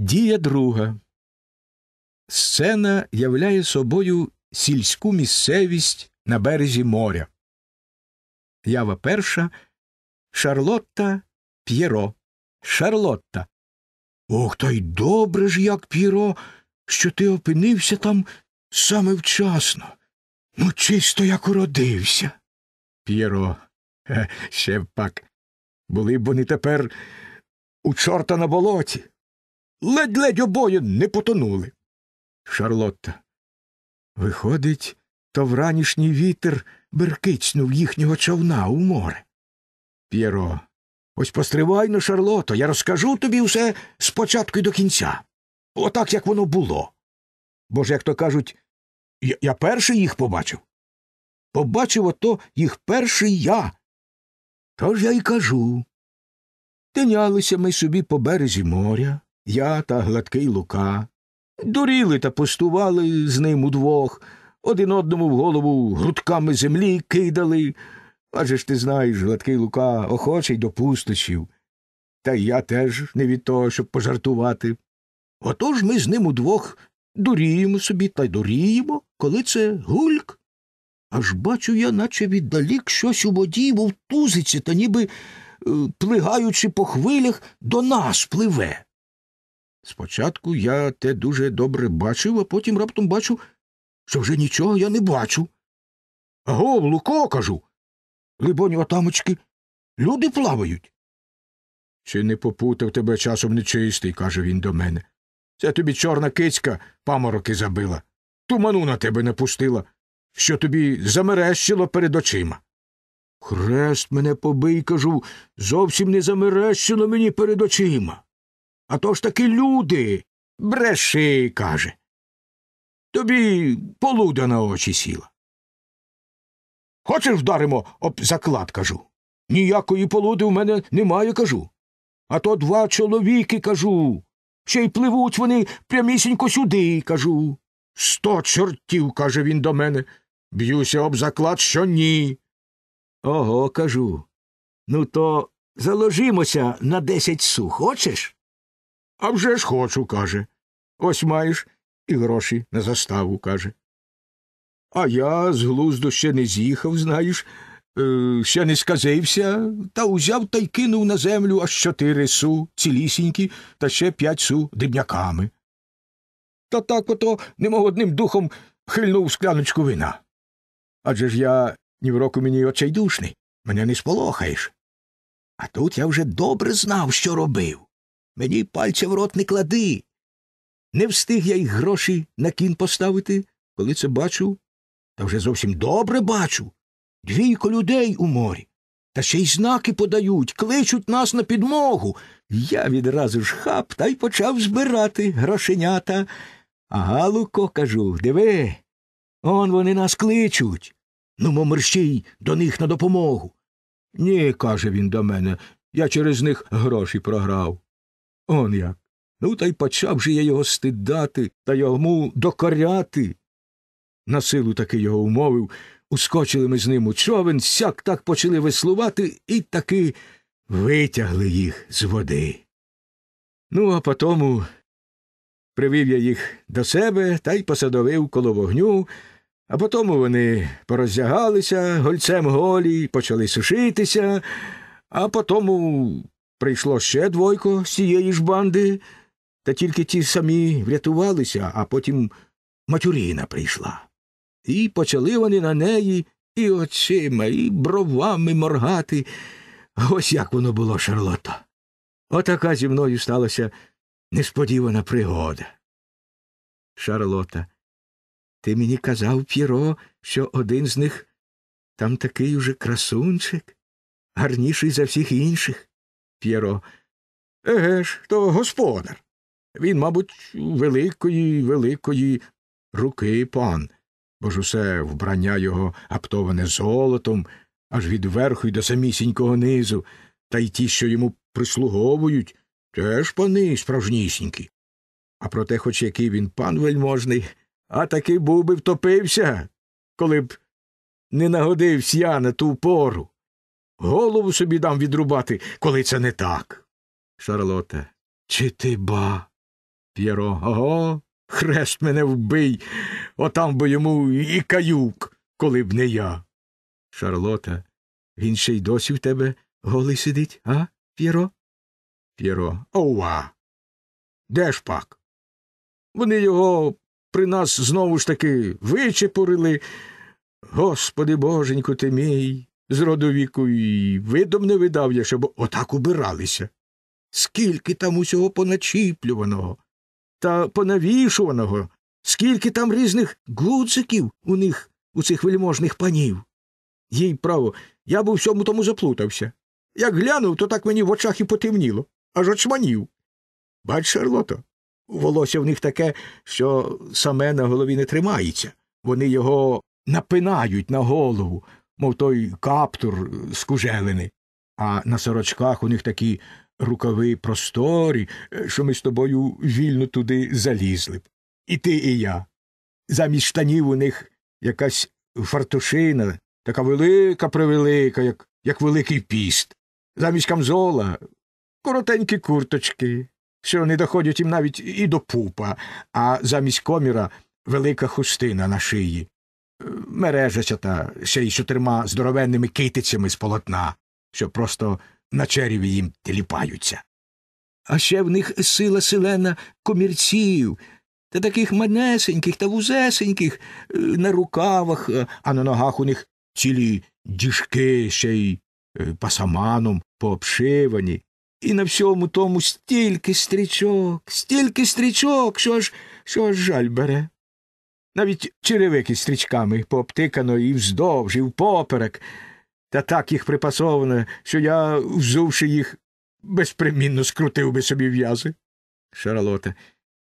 Дія друга. Сцена являє собою сільську місцевість на березі моря. Ява перша Шарлотта П'єро. Шарлотта. Ох, та й добре ж, як П'єро, що ти опинився там саме вчасно. Ну, чисто як уродився. П'єро. Е, ще б пак. Були б вони тепер у чорта на болоті ледь-ледь обоє не потонули. Шарлотта. Виходить, то вранішній вітер беркицнув їхнього човна у море. П'єро. Ось постривай но, Шарлото, я розкажу тобі все спочатку і до кінця. Отак, як воно було. Бо ж, як то кажуть, я, я перший їх побачив. Побачив ото їх перший я. Тож я й кажу. Тинялися ми собі по березі моря я та гладкий лука. Дуріли та постували з ним удвох, один одному в голову грудками землі кидали. Адже ж ти знаєш, гладкий лука, охочий до пустощів. Та й я теж не від того, щоб пожартувати. Отож ми з ним удвох дуріємо собі та дуріємо, коли це гульк. Аж бачу я, наче віддалік щось у воді, мов тузиться, та ніби е, плигаючи по хвилях, до нас пливе. Спочатку я те дуже добре бачив, а потім раптом бачу, що вже нічого я не бачу. Аго, Луко, кажу. Либонь, отамочки, люди плавають. Чи не попутав тебе часом нечистий, каже він до мене. Це тобі чорна кицька памороки забила, туману на тебе не пустила, що тобі замерещило перед очима. Хрест мене побий, кажу, зовсім не замерещило мені перед очима. А то ж таки люди. Бреши, каже. Тобі полуда на очі сіла. Хочеш вдаримо об заклад, кажу. Ніякої полуди в мене немає, кажу. А то два чоловіки, кажу. Ще й пливуть вони прямісінько сюди, кажу. Сто чортів, каже він до мене. Б'юся об заклад, що ні. Ого, кажу. Ну, то заложимося на десять су, хочеш? А вже ж хочу, каже. Ось маєш і гроші на заставу, каже. А я з глузду ще не з'їхав, знаєш, е, ще не сказився, та узяв та й кинув на землю аж чотири су, цілісінькі, та ще п'ять су дибняками. Та так ото немов одним духом хильнув скляночку вина. Адже ж я ні в року мені очайдушний, мене не сполохаєш. А тут я вже добре знав, що робив. Мені пальця в рот не клади. Не встиг я й гроші на кін поставити, коли це бачу, та вже зовсім добре бачу. Двійко людей у морі. Та ще й знаки подають, кличуть нас на підмогу. Я відразу ж хап та й почав збирати грошенята. А галуко кажу, диви. Он вони нас кличуть. Ну, мо мерщій до них на допомогу. Ні, каже він до мене, я через них гроші програв. Он як. Ну, та й почав же я його стидати та йому докоряти. На силу таки його умовив, ускочили ми з ним у човен, сяк так почали веслувати і таки витягли їх з води. Ну, а потому привів я їх до себе та й посадовив коло вогню, а потому вони пороздягалися, гольцем голі, почали сушитися, а потому Прийшло ще двойко з цієї ж банди, та тільки ті самі врятувалися, а потім матюріна прийшла. І почали вони на неї і очима, і бровами моргати. Ось як воно було, Шарлотта. Отака зі мною сталася несподівана пригода. Шарлота, ти мені казав, П'єро, що один з них там такий уже красунчик, гарніший за всіх інших. П'єро. Еге ж, то господар. Він, мабуть, великої, великої руки пан, бо ж усе вбрання його аптоване золотом, аж від верху й до самісінького низу, та й ті, що йому прислуговують, теж пани справжнісінькі. А проте, хоч який він пан вельможний, а таки був би втопився, коли б не нагодився я на ту пору. Голову собі дам відрубати, коли це не так. Шарлота. Чи ти ба? П'єро. Ого, хрест мене вбий. Отам би йому і каюк, коли б не я. Шарлота. Він ще й досі в тебе голий сидить, а, П'єро? П'єро. Ова. Де ж пак? Вони його при нас знову ж таки вичепурили. Господи боженьку ти мій з родовіку і видом не видав я, щоб отак убиралися. Скільки там усього поначіплюваного та понавішуваного, скільки там різних глуциків у них, у цих вельможних панів. Їй право, я б у всьому тому заплутався. Як глянув, то так мені в очах і потемніло, аж очманів. Бач, Шарлото, волосся в них таке, що саме на голові не тримається. Вони його напинають на голову, мов той каптур з кужелини. А на сорочках у них такі рукави просторі, е, що ми з тобою вільно туди залізли б. І ти, і я. Замість штанів у них якась фартушина, така велика превелика, як як великий піст, замість камзола коротенькі курточки, що не доходять їм навіть і до пупа, а замість коміра велика хустина на шиї мережачата, ще й чотирма здоровенними китицями з полотна, що просто на череві їм тіліпаються. А ще в них сила селена комірців та таких манесеньких та вузесеньких е, на рукавах, е, а на ногах у них цілі діжки ще й е, пасаманом пообшивані. І на всьому тому стільки стрічок, стільки стрічок, що ж, що ж жаль бере навіть черевики стрічками пообтикано і вздовж, і впоперек, та так їх припасовано, що я, взувши їх, безпримінно скрутив би собі в'язи. Шарлота.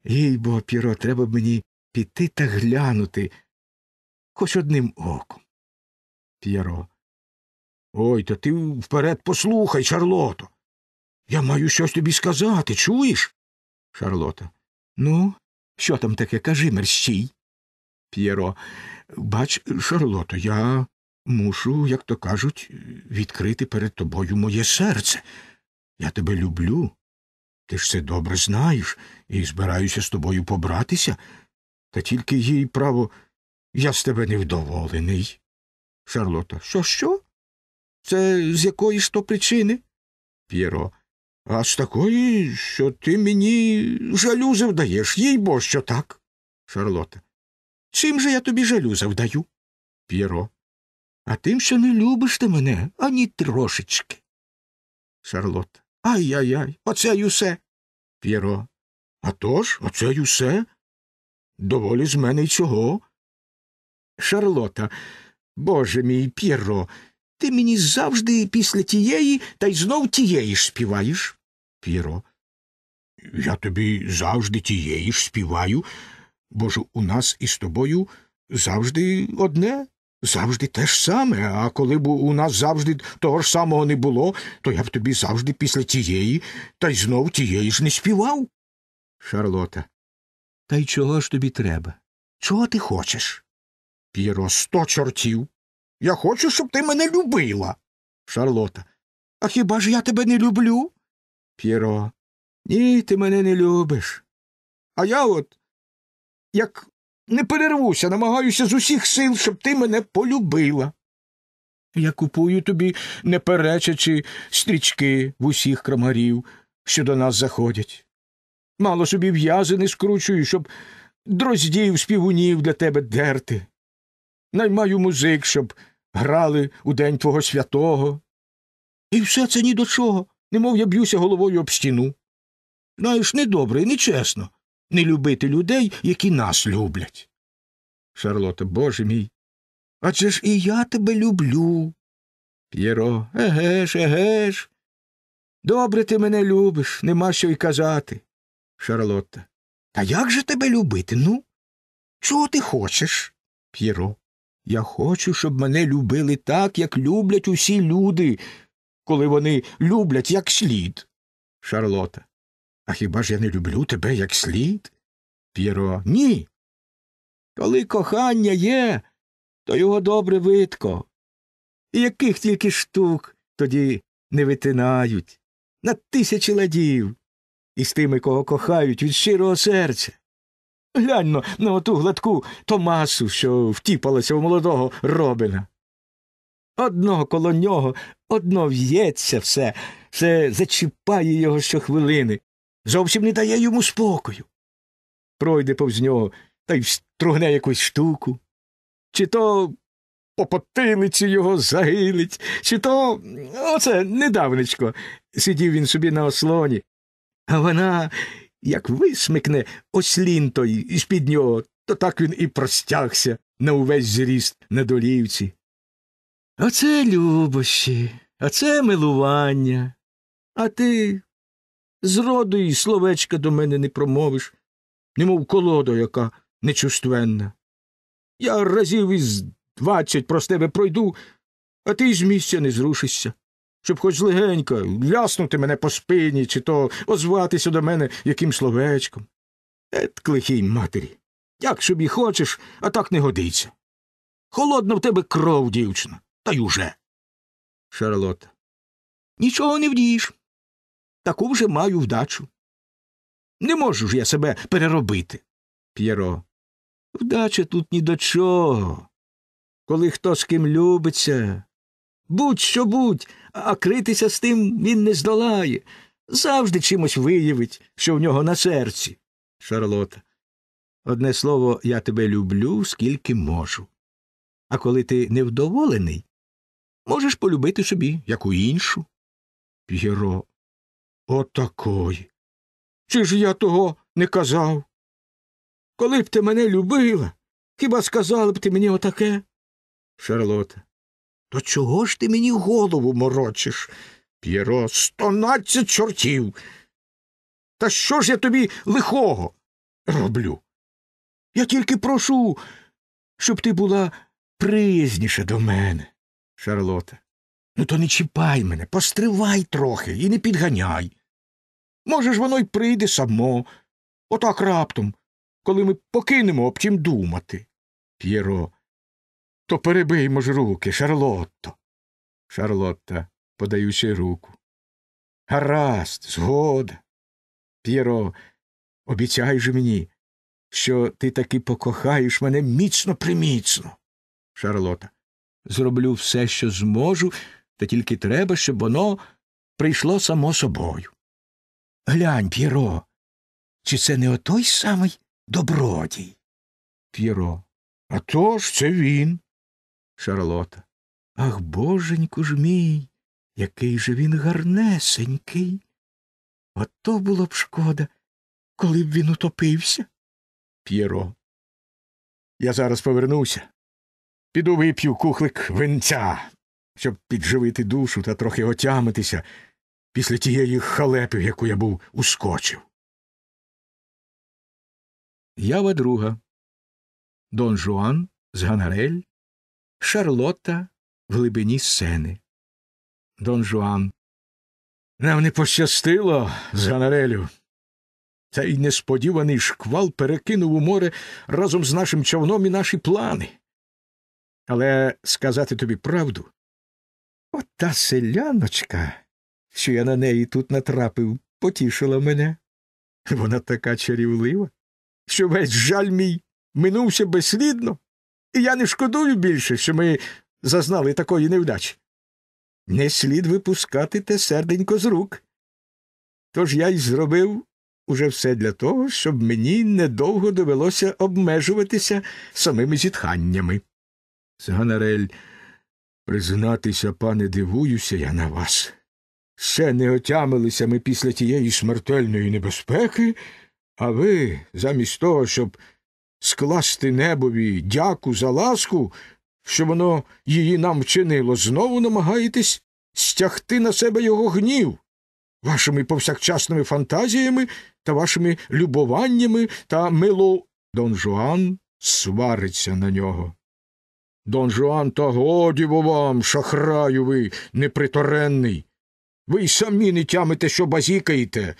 Їй бо, Піро, треба б мені піти та глянути хоч одним оком. П'єро. Ой, та ти вперед послухай, Шарлото. Я маю щось тобі сказати, чуєш? Шарлота. Ну, що там таке? Кажи мерщій. П'єро. Бач, Шарлото, я мушу, як то кажуть, відкрити перед тобою моє серце. Я тебе люблю. Ти ж це добре знаєш і збираюся з тобою побратися, та тільки їй право, я з тебе невдоволений. Шарлота. Що, що? Це з якої ж то причини? П'єро. А з такої, що ти мені жалюзи вдаєш, їй бо що так. Шарлота. Чим же я тобі жалю завдаю? П'єро. А тим, що не любиш ти мене ані трошечки. Шарлотта. Ай яй яй. Оце й усе. П'єро. «А тож, оце й усе. Доволі з мене й цього. Шарлота. Боже мій П'єро, ти мені завжди після тієї та й знов тієї ж співаєш. П'єро. Я тобі завжди тієї ж співаю бо ж у нас із тобою завжди одне, завжди те ж саме, а коли б у нас завжди того ж самого не було, то я б тобі завжди після тієї та й знов тієї ж не співав. Шарлота. Та й чого ж тобі треба? Чого ти хочеш? П'єро, сто чортів. Я хочу, щоб ти мене любила. Шарлота. А хіба ж я тебе не люблю? П'єро. Ні, ти мене не любиш. А я от як не перервуся, намагаюся з усіх сил, щоб ти мене полюбила. Я купую тобі, не перечачи, стрічки в усіх крамарів, що до нас заходять. Мало собі в'язи не скручую, щоб дроздів співунів для тебе дерти. Наймаю музик, щоб грали у день твого святого. І все це ні до чого, немов я б'юся головою об стіну. Знаєш, недобре і нечесно не любити людей, які нас люблять. Шарлота, боже мій. Адже ж і я тебе люблю. П'єро, еге ж, еге ж. Добре ти мене любиш, нема що й казати. Шарлотта. Та як же тебе любити? Ну? Чого ти хочеш? П'єро. Я хочу, щоб мене любили так, як люблять усі люди, коли вони люблять як слід. Шарлота. А хіба ж я не люблю тебе як слід? П'єро. Ні. Коли кохання є, то його добре видко. І яких тільки штук тоді не витинають на тисячі ладів і з тими, кого кохають від щирого серця. Глянь Гляньмо на оту гладку Томасу, що втіпалася у молодого робина. Одного коло нього, одно в'ється все, все зачіпає його щохвилини зовсім не дає йому спокою. Пройде повз нього та й встругне якусь штуку. Чи то попотилицю його загилить, чи то оце недавничко, сидів він собі на ослоні, а вона, як висмикне ослін той з під нього, то так він і простягся на увесь зріст на долівці. Оце любощі, оце милування, а ти Зроду й словечка до мене не промовиш, немов колода, яка нечувственна. Я разів із двадцять про тебе пройду, а ти з місця не зрушишся, щоб хоч легенько ляснути мене по спині, чи то озватися до мене яким словечком. Ет, клихій матері, як собі хочеш, а так не годиться. Холодна в тебе кров, дівчина, та й уже. Шарлота. Нічого не вдієш таку вже маю вдачу. Не можу ж я себе переробити. П'єро. Вдача тут ні до чого. Коли хто з ким любиться. Будь що будь, а критися з тим він не здолає. Завжди чимось виявить, що в нього на серці. Шарлота. Одне слово, я тебе люблю, скільки можу. А коли ти невдоволений, можеш полюбити собі яку іншу. П'єро, Отакої. Чи ж я того не казав? Коли б ти мене любила, хіба сказала б ти мені отаке? Шарлота. То чого ж ти мені голову морочиш? П'єро, стонадцять чортів. Та що ж я тобі лихого роблю? Я тільки прошу, щоб ти була приязніша до мене, Шарлота. Ну, то не чіпай мене, постривай трохи і не підганяй. Може ж, воно й прийде само, отак раптом, коли ми покинемо об чим думати. П'єро. То перебиймо ж руки, Шарлотто. Шарлотта, подаючи руку. Гаразд, згода. П'єро, обіцяй же мені, що ти таки покохаєш мене міцно приміцно. Шарлота. Зроблю все, що зможу, та тільки треба, щоб воно прийшло само собою. Глянь, П'єро, чи це не отой самий добродій? П'єро. «А то ж це він. Шарлота. Ах, боженьку ж мій, який же він гарнесенький. Ото було б шкода, коли б він утопився. П'єро. Я зараз повернуся. Піду вип'ю кухлик венця, щоб підживити душу та трохи отямитися після тієї халепи, в яку я був ускочив. Ява друга Дон Жуан з Ганарель, Шарлотта в глибині сцени. Дон Жуан. Нам не пощастило з Ганарелю. Та й несподіваний шквал перекинув у море разом з нашим човном і наші плани. Але сказати тобі правду, от та селяночка що я на неї тут натрапив, потішила мене. Вона така чарівлива, що весь жаль мій минувся безслідно, і я не шкодую більше, що ми зазнали такої невдачі. Не слід випускати те серденько з рук. Тож я й зробив уже все для того, щоб мені недовго довелося обмежуватися самими зітханнями. Сганарель, признатися, пане, дивуюся я на вас ще не отямилися ми після тієї смертельної небезпеки, а ви, замість того, щоб скласти небові дяку за ласку, що воно її нам вчинило, знову намагаєтесь стягти на себе його гнів. Вашими повсякчасними фантазіями та вашими любованнями та мило. Дон Жуан свариться на нього. Дон Жуан, та годі вам, шахраю ви, неприторенний. Ви й самі не тямите, що базікаєте,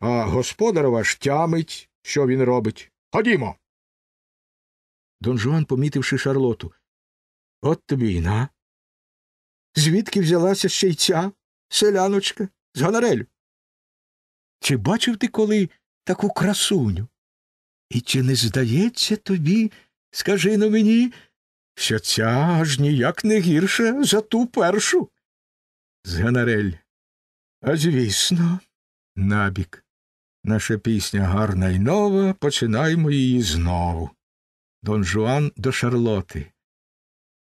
а господар ваш тямить, що він робить. Ходімо. Дон Жуан, помітивши Шарлоту. От тобі й на. Звідки взялася ще й ця селяночка з Ганарелю? Чи бачив ти коли таку красуню? І чи не здається тобі, скажи но мені, що ця ж ніяк не гірша за ту першу? Зганарель а звісно, набік. Наша пісня гарна й нова, починаймо її знову. Дон Жуан до Шарлоти.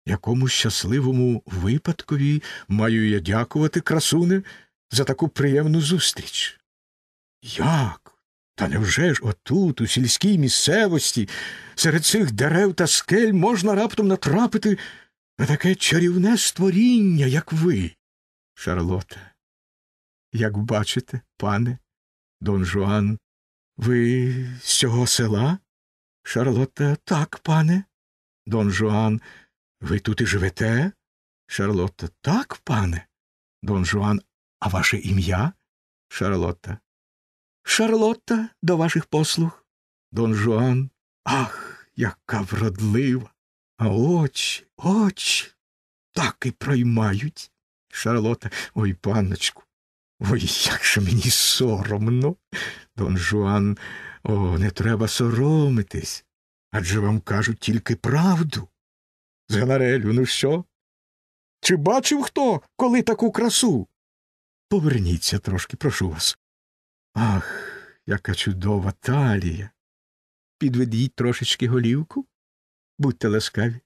Якому щасливому випадкові маю я дякувати, красуне, за таку приємну зустріч? Як? Та невже ж отут, у сільській місцевості, серед цих дерев та скель можна раптом натрапити на таке чарівне створіння, як ви, Шарлота? як бачите, пане Дон Жуан, ви з цього села? Шарлотта, так, пане. Дон Жуан, ви тут і живете? Шарлотта, так, пане. Дон Жуан, а ваше ім'я? Шарлотта. Шарлотта до ваших послуг. Дон Жуан. Ах, яка вродлива. А очі, очі, так і проймають. Шарлотта, ой, панночку, Ой, як же мені соромно, Дон Жуан, о, не треба соромитись, адже вам кажуть тільки правду. З Зганарелю, ну що? Чи бачив хто, коли таку красу? Поверніться трошки, прошу вас. Ах, яка чудова талія. Підведіть трошечки голівку, будьте ласкаві.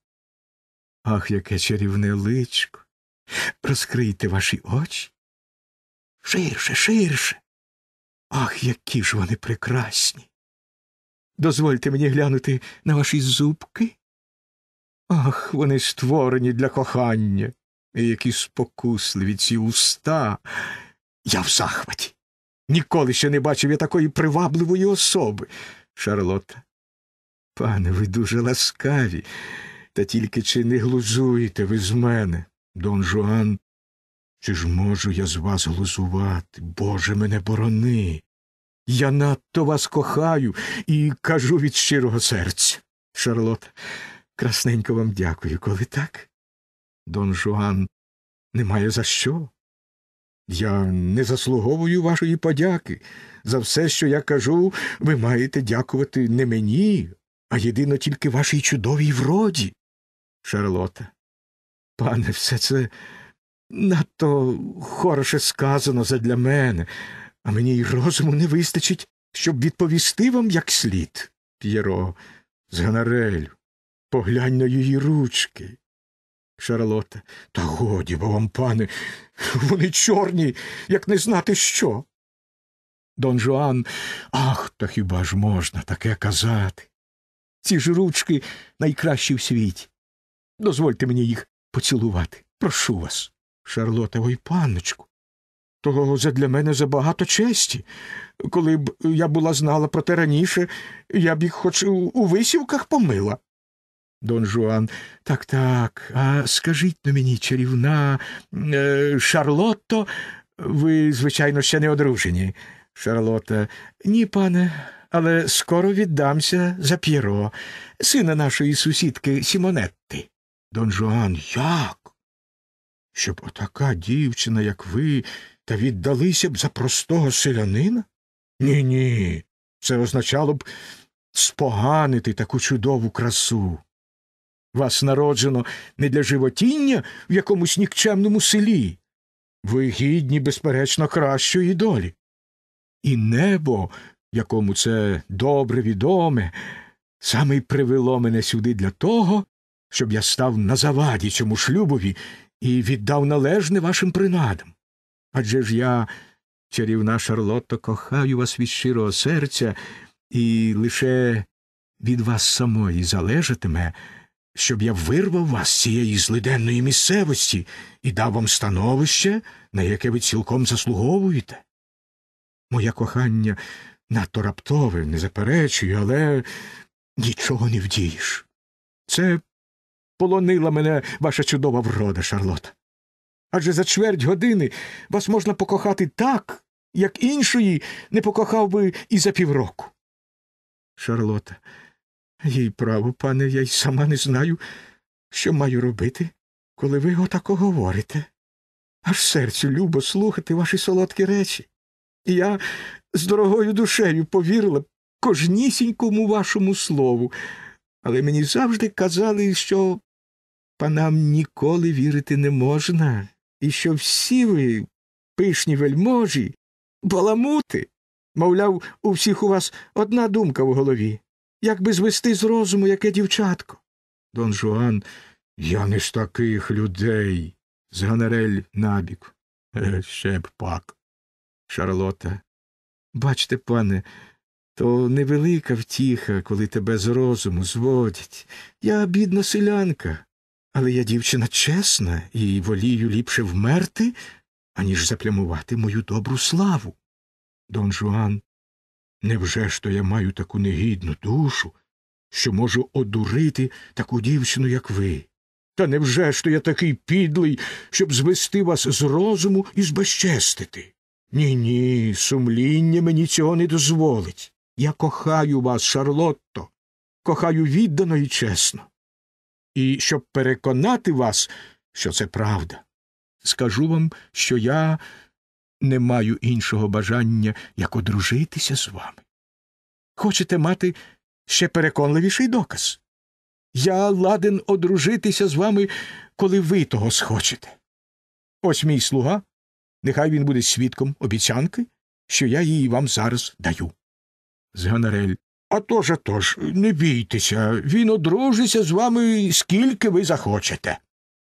Ах, яке чарівне личко. Розкрийте ваші очі ширше, ширше. Ах, які ж вони прекрасні. Дозвольте мені глянути на ваші зубки. Ах, вони створені для кохання, І які спокусливі ці уста. Я в захваті. Ніколи ще не бачив я такої привабливої особи. Шарлота. Пане, ви дуже ласкаві, та тільки чи не глузуєте ви з мене, Дон Жуан чи ж можу я з вас глузувати? Боже мене борони. Я надто вас кохаю і кажу від щирого серця. Шарлот, красненько вам дякую, коли так. Дон Жуан, немає за що. Я не заслуговую вашої подяки. За все, що я кажу, ви маєте дякувати не мені, а єдино тільки вашій чудовій вроді. Шарлота, пане, все це. Надто хороше сказано задля мене, а мені й розуму не вистачить, щоб відповісти вам як слід. П'єро, з Ганарелю, поглянь на її ручки. Шарлота, та годі бо вам, пане, вони чорні, як не знати що. Дон Жуан, ах, та хіба ж можна таке казати? Ці ж ручки найкращі в світі. Дозвольте мені їх поцілувати. Прошу вас. Шарлота, панночку, того задля мене забагато честі. Коли б я була знала про те раніше, я б їх хоч у висівках помила. Дон Жуан, так, так, а скажіть но ну мені, чарівна е, Шарлотто, ви, звичайно, ще не одружені. Шарлота, ні, пане, але скоро віддамся за п'єро, сина нашої сусідки Сімонетти. Дон Жуан, як? щоб отака дівчина, як ви, та віддалися б за простого селянина? Ні, ні. Це означало б споганити таку чудову красу. Вас народжено не для животіння в якомусь нікчемному селі. Ви гідні, безперечно, кращої долі. І небо, якому це добре відоме, саме й привело мене сюди для того, щоб я став на заваді цьому шлюбові і віддав належне вашим принадам. Адже ж я, чарівна Шарлотто, кохаю вас від щирого серця, і лише від вас самої залежатиме, щоб я вирвав вас з цієї злиденної місцевості і дав вам становище, на яке ви цілком заслуговуєте. Моє кохання надто раптове, не заперечую, але нічого не вдієш. Це полонила мене ваша чудова врода, Шарлот. Адже за чверть години вас можна покохати так, як іншої не покохав би і за півроку. Шарлота, їй право, пане, я й сама не знаю, що маю робити, коли ви отако говорите. Аж серцю любо слухати ваші солодкі речі. І я з дорогою душею повірила кожнісінькому вашому слову, але мені завжди казали, що панам ніколи вірити не можна, і що всі ви, пишні вельможі, баламути. Мовляв, у всіх у вас одна думка в голові. Як би звести з розуму яке дівчатко? Дон Жуан, я не з таких людей. Зганерель набік. «Е, ще б пак. Шарлота. Бачте, пане, то невелика втіха, коли тебе з розуму зводять. Я бідна селянка, але я дівчина чесна і волію ліпше вмерти, аніж заплямувати мою добру славу. Дон Жуан, невже ж то я маю таку негідну душу, що можу одурити таку дівчину, як ви? Та невже ж то я такий підлий, щоб звести вас з розуму і збезчестити? Ні, ні, сумління мені цього не дозволить. Я кохаю вас, Шарлотто, кохаю віддано і чесно і щоб переконати вас, що це правда. Скажу вам, що я не маю іншого бажання, як одружитися з вами. Хочете мати ще переконливіший доказ? Я ладен одружитися з вами, коли ви того схочете. Ось мій слуга, нехай він буде свідком обіцянки, що я її вам зараз даю. Зганарель а тож, а тож, не бійтеся, він одружиться з вами скільки ви захочете.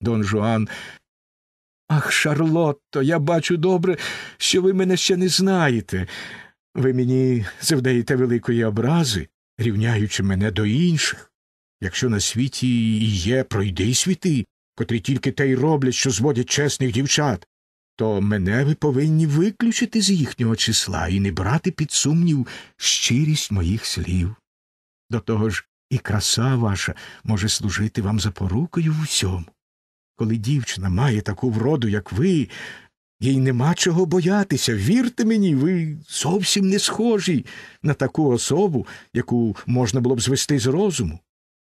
Дон Жуан. Ах, Шарлотто, я бачу добре, що ви мене ще не знаєте. Ви мені завдаєте великої образи, рівняючи мене до інших. Якщо на світі і є пройди світи, котрі тільки те й роблять, що зводять чесних дівчат то мене ви повинні виключити з їхнього числа і не брати під сумнів щирість моїх слів. До того ж, і краса ваша може служити вам запорукою в усьому. Коли дівчина має таку вроду, як ви, їй нема чого боятися. Вірте мені, ви зовсім не схожі на таку особу, яку можна було б звести з розуму.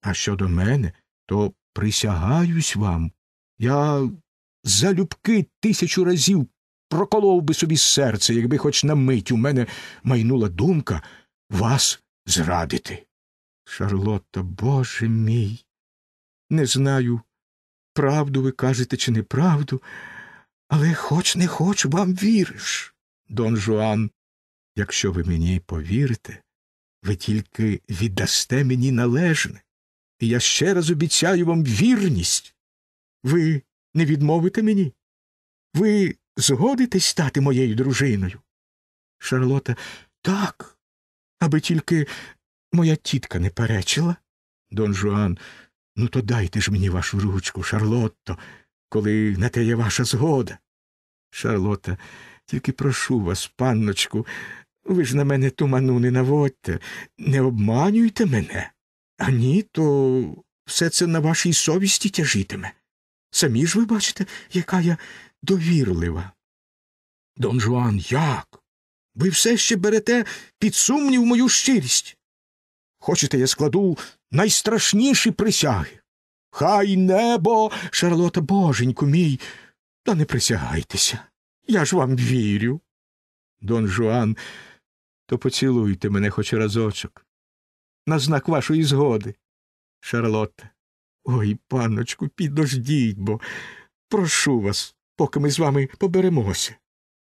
А щодо мене, то присягаюсь вам. Я залюбки тисячу разів проколов би собі серце, якби хоч на мить у мене майнула думка вас зрадити. Шарлотта, Боже мій, не знаю, правду ви кажете чи неправду, але хоч не хоч вам віриш, Дон Жуан. Якщо ви мені повірите, ви тільки віддасте мені належне, і я ще раз обіцяю вам вірність. Ви не відмовите мені? Ви згодитесь стати моєю дружиною? Шарлота так, аби тільки моя тітка не перечила. Дон Жуан, ну то дайте ж мені вашу ручку, Шарлотто, коли на те є ваша згода. Шарлота, тільки прошу вас, панночку, ви ж на мене туману не наводьте, не обманюйте мене. А ні, то все це на вашій совісті тяжітиме. Самі ж ви бачите, яка я довірлива. Дон Жуан, як? Ви все ще берете під сумнів мою щирість. Хочете, я складу найстрашніші присяги. Хай небо, Шарлота боженьку мій, та не присягайтеся. Я ж вам вірю. Дон Жуан, то поцілуйте мене хоч разочок. На знак вашої згоди, Шарлотта. Ой, паночку, підождіть бо, прошу вас, поки ми з вами поберемося.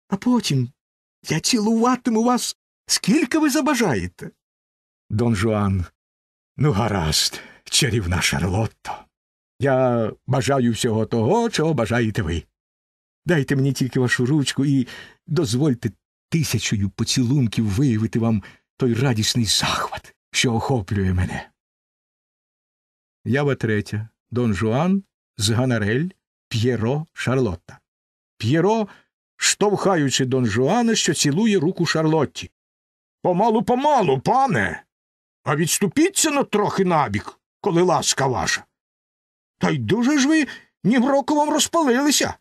А потім я цілуватиму вас, скільки ви забажаєте. Дон Жуан, ну, гаразд, чарівна Шарлотто. Я бажаю всього того, чого бажаєте ви. Дайте мені тільки вашу ручку і дозвольте тисячою поцілунків виявити вам той радісний захват, що охоплює мене. Ява третя. Дон Жуан, ганарель П'єро Шарлотта. П'єро, штовхаючи Дон Жуана, що цілує руку Шарлотті. Помалу, помалу, пане. А відступіться на трохи набік, коли ласка ваша. Та й дуже ж ви німроковом розпалилися.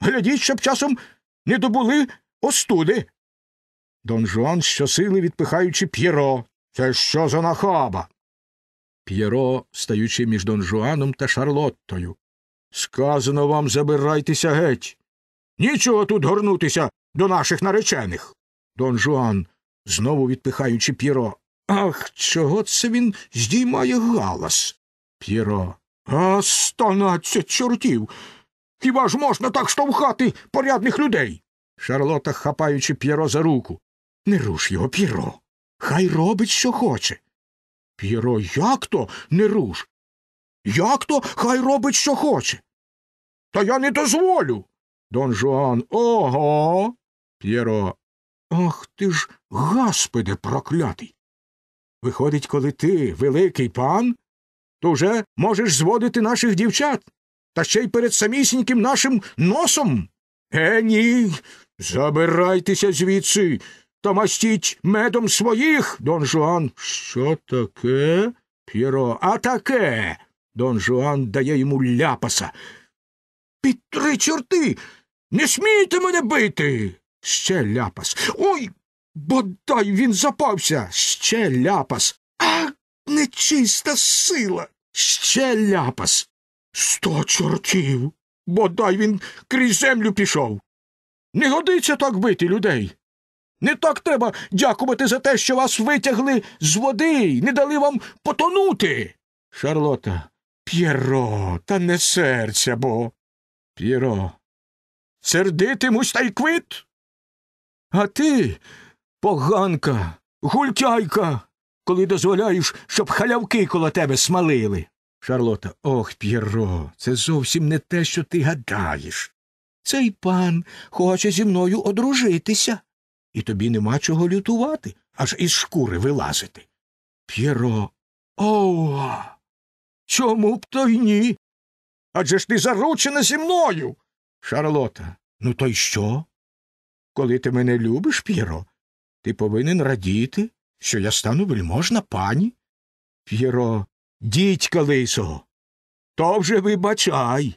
Глядіть, щоб часом не добули остуди. Дон Жуан щосили відпихаючи п'єро. Це що за нахаба? П'єро, стаючи між Дон Жуаном та Шарлоттою. Сказано вам, забирайтеся геть. Нічого тут горнутися до наших наречених. Дон Жуан, знову відпихаючи п'єро. Ах, чого це він здіймає галас? П'єро. А стонадцять чортів. Хіба ж можна так штовхати порядних людей? Шарлота, хапаючи п'єро за руку. Не руш його, п'єро. Хай робить, що хоче. П'єро, як то не руш? Як то хай робить, що хоче? Та я не дозволю. Дон Жуан. Ого. П'єро. Ах ти ж, гаспеде, проклятий. Виходить, коли ти великий пан, то вже можеш зводити наших дівчат, та ще й перед самісіньким нашим носом. Е, ні. Забирайтеся звідси та мастіть медом своїх, Дон Жуан. Що таке? П'єро. А таке. Дон Жуан дає йому ляпаса. Під три чорти. Не смійте мене бити. Ще ляпас. Ой, бодай він запався. Ще ляпас. А нечиста сила. Ще ляпас. Сто чортів. Бодай він крізь землю пішов. Не годиться так бити людей. Не так треба дякувати за те, що вас витягли з води і не дали вам потонути. Шарлота. П'єро, та не серця бо. П'єро. Сердитимусь та й квит. А ти, поганка, гультяйка, коли дозволяєш, щоб халявки коло тебе смалили. Шарлота. Ох, П'єро, це зовсім не те, що ти гадаєш. Цей пан хоче зі мною одружитися і тобі нема чого лютувати, аж із шкури вилазити. П'єро. О. Чому б то й ні? Адже ж ти заручена зі мною. Шарлота, ну то й що? Коли ти мене любиш, П'єро, ти повинен радіти, що я стану вельможна пані. П'єро, дідька лисого. То вже вибачай.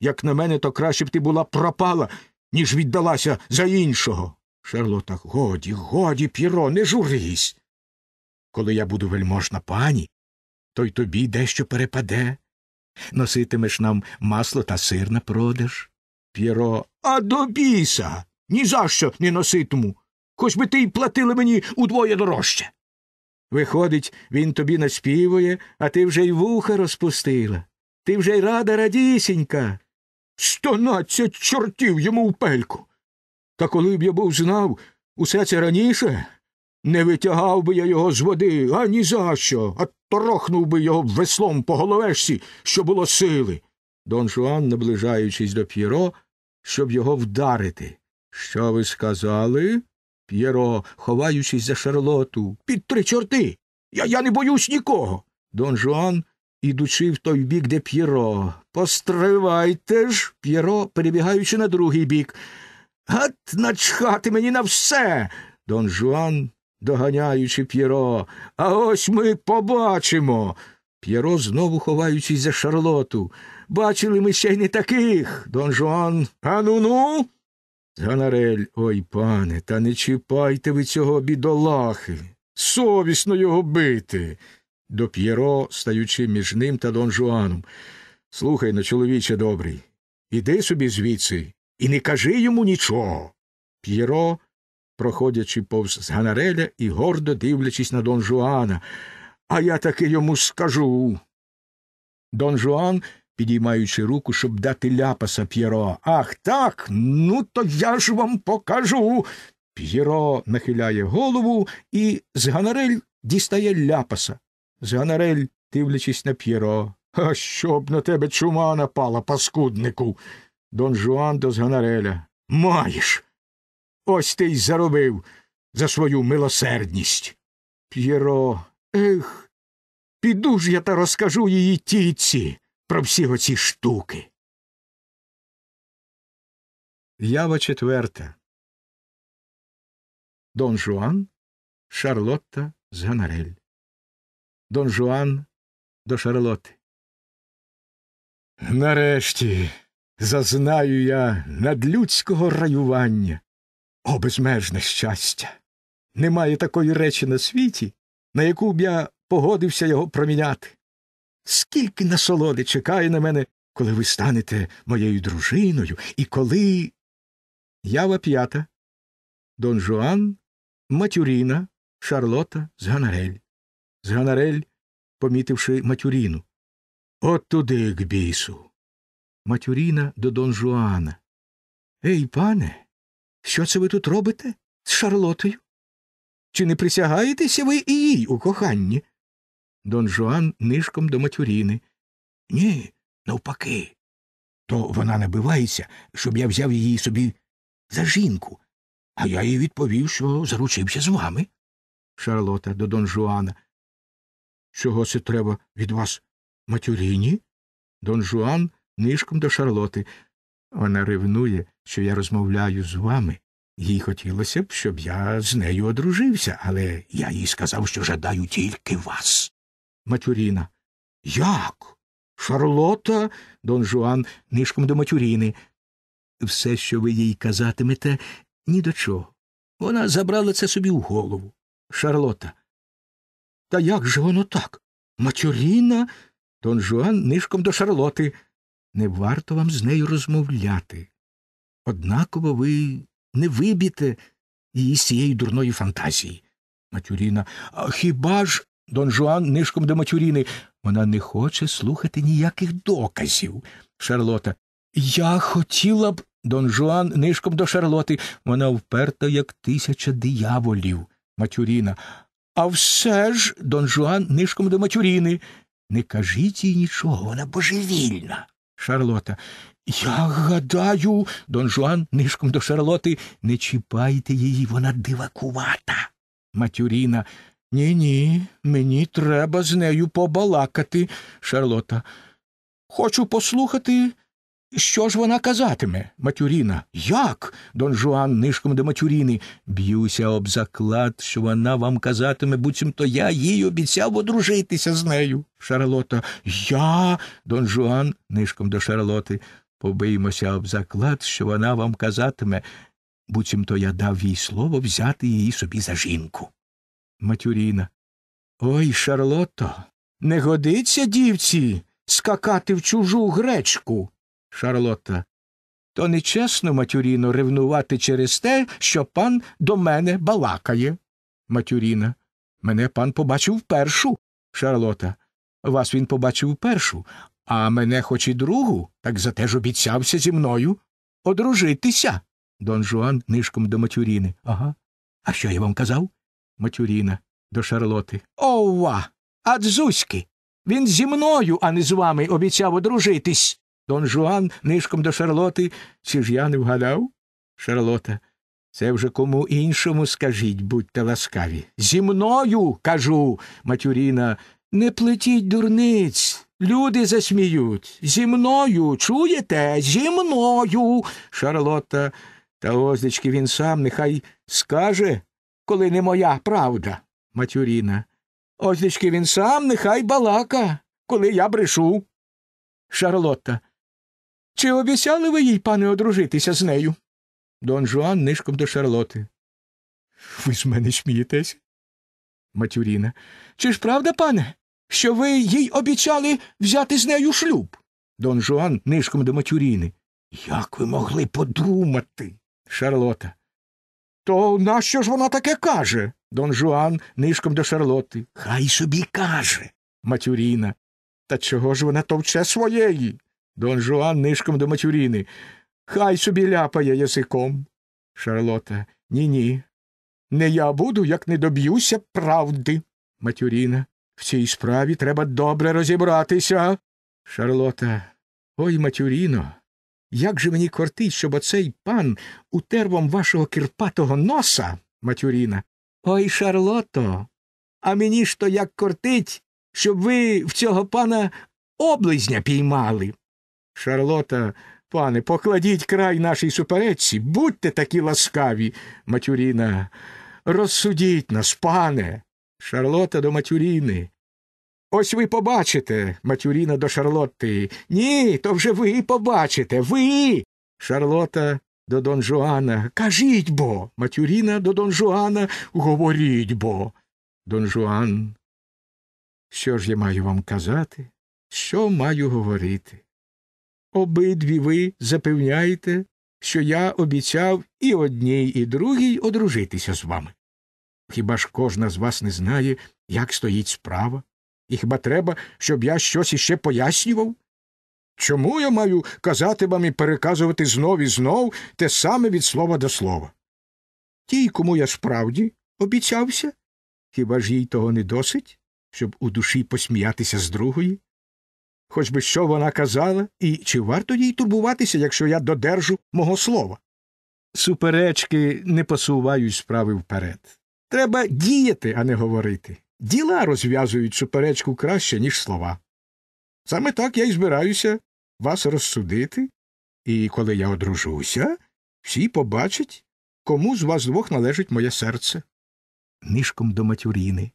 Як на мене, то краще б ти була пропала, ніж віддалася за іншого. Шарлота, годі, годі, піро, не журись. Коли я буду вельможна пані, то й тобі дещо перепаде. Носитимеш нам масло та сир на продаж. П'єро, а до біса. Ні за що не носитиму. Хоч би ти й платили мені удвоє дорожче. Виходить, він тобі наспівує, а ти вже й вуха розпустила. Ти вже й рада радісінька. Стонадцять чортів йому в пельку. Та коли б я був знав усе це раніше, не витягав би я його з води ані за що, а торохнув би його веслом по головешці, що було сили. Дон Жуан, наближаючись до П'єро, щоб його вдарити. Що ви сказали? П'єро, ховаючись за Шарлоту, під три чорти. Я я не боюсь нікого. Дон Жуан, ідучи в той бік, де П'єро. Постривайте ж, П'єро, перебігаючи на другий бік. Гад начхати мені на все. Дон Жуан, доганяючи П'єро. А ось ми побачимо. П'єро, знову ховаючись за Шарлоту. Бачили ми ще й не таких. Дон Жуан. Ану ну. Ганарель, ой пане, та не чіпайте ви цього бідолахи. Совісно його бити. До П'єро, стаючи між ним та Дон Жуаном. Слухай на ну, чоловіче добрий. Іди собі звідси і не кажи йому нічого. П'єро, проходячи повз Ганареля і гордо дивлячись на Дон Жуана, а я таки йому скажу. Дон Жуан, підіймаючи руку, щоб дати ляпаса П'єро. Ах так, ну то я ж вам покажу. П'єро нахиляє голову і з Ганарель дістає ляпаса. З Ганарель, дивлячись на П'єро. А щоб на тебе чума напала, паскуднику. Дон Жуан до Зганареля. Маєш. Ось ти й заробив за свою милосердність. П'єро, ех, піду ж я та розкажу її тітці про всі оці штуки. Ява четверта. Дон Жуан Шарлотта з Ганарель. Дон Жуан до Шарлотти. Нарешті зазнаю я надлюдського раювання. О, безмежне щастя! Немає такої речі на світі, на яку б я погодився його проміняти. Скільки насолоди чекає на мене, коли ви станете моєю дружиною і коли. Ява п'ята. Дон Жуан, Матюріна, Шарлота з Ганарель. З Ганарель, помітивши Матюріну. От туди к бісу. Матюріна до Дон Жуана. Ей, пане, що це ви тут робите з Шарлотою? Чи не присягаєтеся ви і їй у коханні? Дон Жуан нишком до Матюріни. Ні, навпаки. То вона набивається, щоб я взяв її собі за жінку, а я їй відповів, що заручився з вами. Шарлота до Дон Жуана. Чого це треба від вас, Матюріні? Дон Жуан нишком до Шарлоти. Вона ревнує, що я розмовляю з вами. Їй хотілося б, щоб я з нею одружився, але я їй сказав, що жадаю тільки вас. Матюріна. Як? Шарлота, дон Жуан, нишком до Матюріни. Все, що ви їй казатимете, ні до чого. Вона забрала це собі в голову. Шарлота. Та як же воно так? Матюріна? Дон Жуан нишком до Шарлоти не варто вам з нею розмовляти. Однаково ви не виб'єте її з цієї дурної фантазії. Матюріна. А хіба ж Дон Жуан нишком до Матюріни? Вона не хоче слухати ніяких доказів. Шарлота. Я хотіла б. Дон Жуан нишком до Шарлоти. Вона вперта, як тисяча дияволів. Матюріна. А все ж Дон Жуан нишком до Матюріни. Не кажіть їй нічого, вона божевільна. Шарлота. Я гадаю, Дон Жуан нишком до Шарлоти. Не чіпайте її, вона дивакувата. Матюріна. Ні, ні, мені треба з нею побалакати, Шарлота. Хочу послухати що ж вона казатиме, Матюріна? Як? Дон Жуан нишком до Матюріни. Б'юся об заклад, що вона вам казатиме, буцімто я їй обіцяв одружитися з нею. Шарлота. Я. Дон Жуан нишком до Шарлоти. Побиймося об заклад, що вона вам казатиме, буцімто я дав їй слово взяти її собі за жінку. Матюріна. Ой, Шарлотто, не годиться, дівці, скакати в чужу гречку. Шарлотта. То нечесно, Матюріно, ревнувати через те, що пан до мене балакає. Матюріна. Мене пан побачив першу. Шарлота. Вас він побачив першу, а мене хоч і другу, так зате ж обіцявся зі мною одружитися. Дон Жуан нишком до Матюріни. Ага. А що я вам казав? Матюріна до Шарлоти. Ова. Адзузьки. Він зі мною, а не з вами, обіцяв одружитись. Дон Жуан нишком до Шарлоти, чи ж я не вгадав? Шарлота. Це вже кому іншому скажіть, будьте ласкаві. Зі мною кажу, Матюріна, не плетіть дурниць. Люди засміють. Зі мною, чуєте? Зі мною. Шарлота. Та оздечки він сам нехай скаже, коли не моя правда. Матюріна. Озлічки він сам нехай балака, коли я брешу. Шарлотта. Чи обіцяли ви їй, пане, одружитися з нею? Дон Жуан нишком до Шарлоти. Ви з мене смієтесь? Матюріна. Чи ж правда, пане, що ви їй обіцяли взяти з нею шлюб? Дон Жуан нишком до Матюріни. Як ви могли подумати? Шарлота. То нащо ж вона таке каже? Дон Жуан нишком до Шарлоти. Хай собі каже. Матюріна. Та чого ж вона товче своєї? Дон Жуан нишком до Мачуріни. Хай собі ляпає язиком. Шарлота. Ні, ні. Не я буду, як не доб'юся правди. Матюріна. В цій справі треба добре розібратися. Шарлота. Ой, Матюріно. Як же мені кортить, щоб оцей пан утер вам вашого кирпатого носа, Матюріна. Ой, Шарлото. А мені ж то як кортить, щоб ви в цього пана облизня піймали. Шарлота, пане, покладіть край нашій суперечці, будьте такі ласкаві, Матюріна. Розсудіть нас, пане. Шарлота до Матюріни. Ось ви побачите, Матюріна до Шарлотти. Ні, то вже ви побачите. Ви. Шарлота до Дон Жуана. Кажіть бо. Матюріна до Дон Жуана. Говоріть бо. Дон Жуан. Що ж я маю вам казати? Що маю говорити? обидві ви запевняєте, що я обіцяв і одній, і другій одружитися з вами. Хіба ж кожна з вас не знає, як стоїть справа? І хіба треба, щоб я щось іще пояснював? Чому я маю казати вам і переказувати знов і знов те саме від слова до слова? Тій, кому я справді обіцявся, хіба ж їй того не досить, щоб у душі посміятися з другої? хоч би що вона казала, і чи варто їй турбуватися, якщо я додержу мого слова? Суперечки не посувають справи вперед. Треба діяти, а не говорити. Діла розв'язують суперечку краще, ніж слова. Саме так я й збираюся вас розсудити, і коли я одружуся, всі побачать, кому з вас двох належить моє серце. Нишком до Матюріни.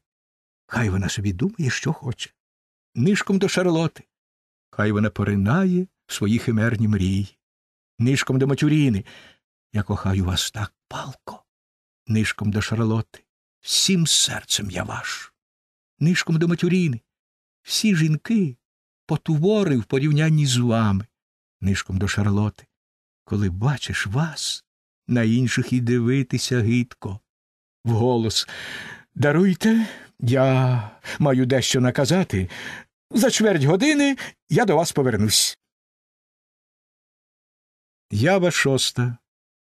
Хай вона собі думає, що хоче. Нишком до Шарлоти. Хай вона поринає в свої химерні мрії. Нишком до Матюріни, я кохаю вас так палко, нишком до Шарлоти, всім серцем я ваш. Нишком до Матюріни, всі жінки потувори в порівнянні з вами, нишком до Шарлоти, коли бачиш вас, на інших і дивитися гидко. Вголос даруйте, я маю дещо наказати. За чверть години я до вас повернусь. Ява шоста.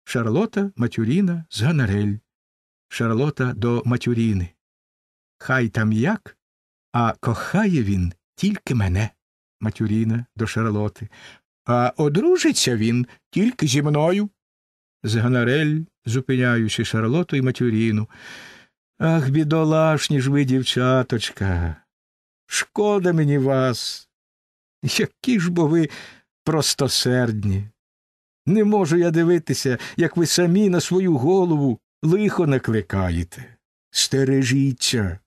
Шарлота Матюріна з Ганарель. Шарлота до Матюріни. Хай там як, а кохає він тільки мене. Матюріна до Шарлоти. А одружиться він тільки зі мною. З Ганарель, зупиняючи Шарлоту і Матюріну. Ах, бідолашні ж ви, дівчаточка. Шкода мені вас. Які ж бо ви простосердні. Не можу я дивитися, як ви самі на свою голову лихо накликаєте. Стережіться.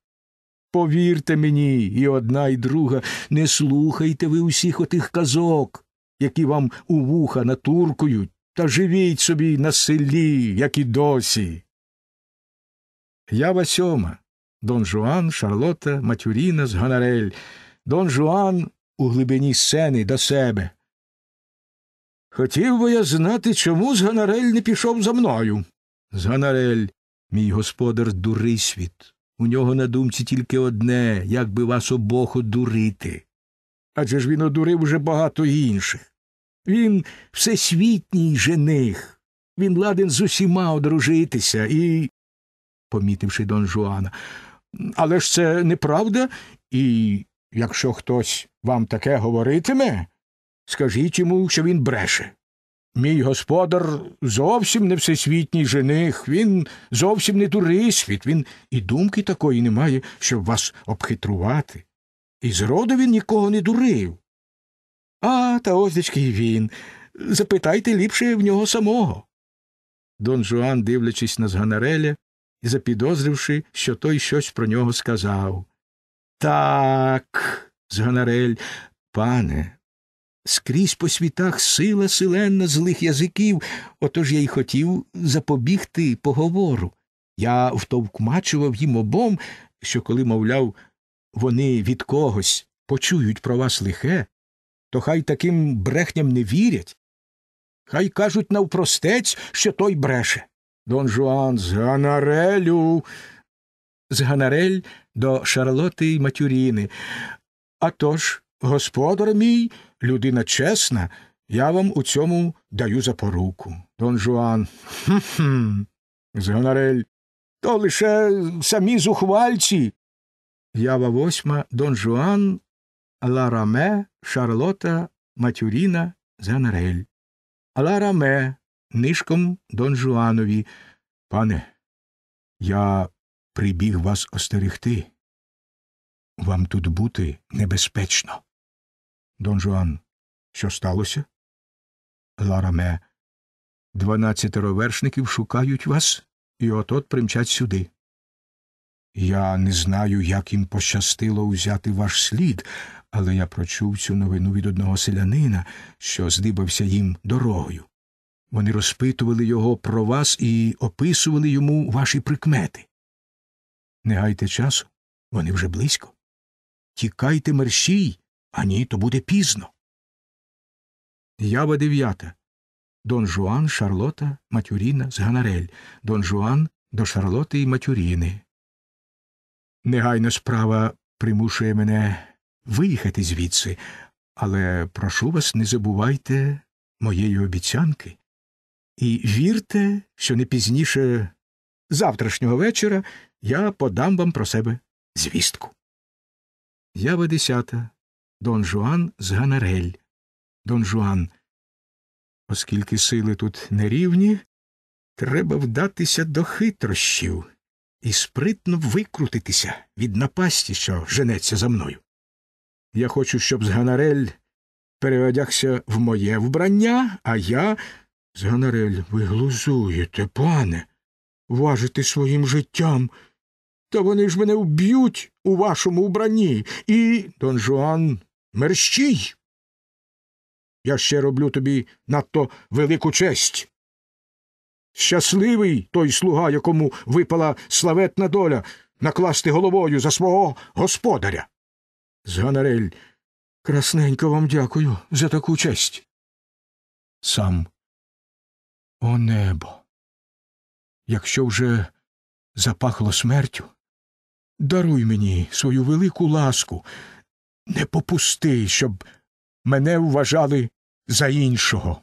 Повірте мені, і одна, і друга, не слухайте ви усіх отих казок, які вам у вуха натуркують, та живіть собі на селі, як і досі. Я Васьома, Дон Жуан, Шарлота, Матюріна з Ганарель, Дон Жуан у глибині сцени до себе. Хотів би я знати, чому з Ганарель не пішов за мною. З Ганарель, мій господар, дурий світ. У нього на думці тільки одне, як би вас обох одурити. Адже ж він одурив уже багато інших. Він всесвітній жених. Він ладен з усіма одружитися і помітивши Дон Жуана. Але ж це неправда, і якщо хтось вам таке говоритиме, скажіть йому, що він бреше. Мій господар зовсім не всесвітній жених, він зовсім не турисвіт, він і думки такої не має, щоб вас обхитрувати. І зроду він нікого не дурив. А, та оздечки й він. Запитайте ліпше в нього самого. Дон Жуан, дивлячись на зганареля, запідозривши, що той щось про нього сказав. Так. зганарель, пане, скрізь по світах сила силенна злих язиків, отож я й хотів запобігти поговору. Я втовкмачував їм обом, що, коли, мовляв, вони від когось почують про вас лихе, то хай таким брехням не вірять. Хай кажуть навпростець, що той бреше. Дон Жуан з Ганарелю, з Ганарель до Шарлоти й Матюріни. А тож, господар мій, людина чесна, я вам у цьому даю запоруку. Дон Жуан. Хм-хм. З Ганарель. То лише самі зухвальці. Ява восьма Дон Жуан, Лараме, Шарлота, Матюріна, Занарель. Лараме нишком Дон Жуанові. Пане, я прибіг вас остерегти. Вам тут бути небезпечно. Дон Жуан, що сталося? Лараме, дванадцятеро вершників шукають вас і отот от примчать сюди. Я не знаю, як їм пощастило узяти ваш слід, але я прочув цю новину від одного селянина, що здибався їм дорогою. Вони розпитували його про вас і описували йому ваші прикмети. Не гайте часу, вони вже близько. Тікайте мерщій, а ні, то буде пізно. Ява дев'ята. Дон Жуан, Шарлота, Матюріна з Ганарель. Дон Жуан до Шарлоти і Матюріни. Негайна справа примушує мене виїхати звідси, але прошу вас, не забувайте моєї обіцянки. І вірте, що не пізніше завтрашнього вечора я подам вам про себе звістку. Ява десята. Дон Жуан з Ганарель. Дон Жуан. Оскільки сили тут нерівні, треба вдатися до хитрощів і спритно викрутитися від напасті, що женеться за мною. Я хочу, щоб з Ганарель переодягся в моє вбрання, а я Зганарель, ви глузуєте, пане, важите своїм життям. Та вони ж мене вб'ють у вашому убранні і, Дон Жуан, мерщій. Я ще роблю тобі надто велику честь. Щасливий той слуга, якому випала славетна доля накласти головою за свого господаря. Зганарель, красненько вам дякую за таку честь. Сам о небо! Якщо вже запахло смертю, даруй мені свою велику ласку, не попусти, щоб мене вважали за іншого.